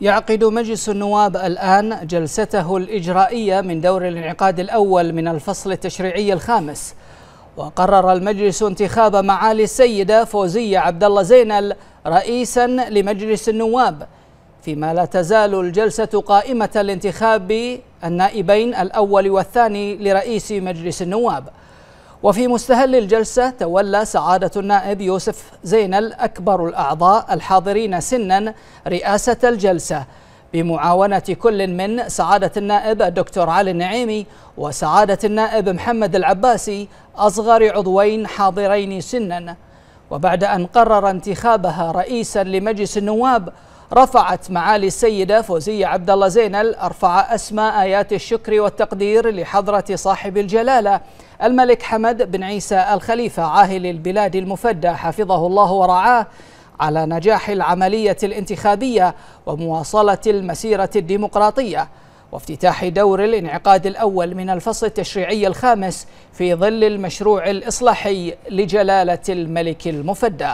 يعقد مجلس النواب الآن جلسته الإجرائية من دور الانعقاد الأول من الفصل التشريعي الخامس وقرر المجلس انتخاب معالي السيدة فوزية عبد الله زينل رئيسا لمجلس النواب فيما لا تزال الجلسة قائمة لانتخاب النائبين الأول والثاني لرئيس مجلس النواب وفي مستهل الجلسة تولى سعادة النائب يوسف زينل أكبر الأعضاء الحاضرين سنا رئاسة الجلسة بمعاونة كل من سعادة النائب الدكتور علي النعيمي وسعادة النائب محمد العباسي أصغر عضوين حاضرين سنا وبعد أن قرر انتخابها رئيسا لمجلس النواب رفعت معالي السيدة فوزية عبد الله زينل أرفع أسماء آيات الشكر والتقدير لحضرة صاحب الجلالة الملك حمد بن عيسى الخليفة عاهل البلاد المفدى حفظه الله ورعاه على نجاح العملية الانتخابية ومواصلة المسيرة الديمقراطية وافتتاح دور الانعقاد الأول من الفصل التشريعي الخامس في ظل المشروع الإصلاحي لجلالة الملك المفدى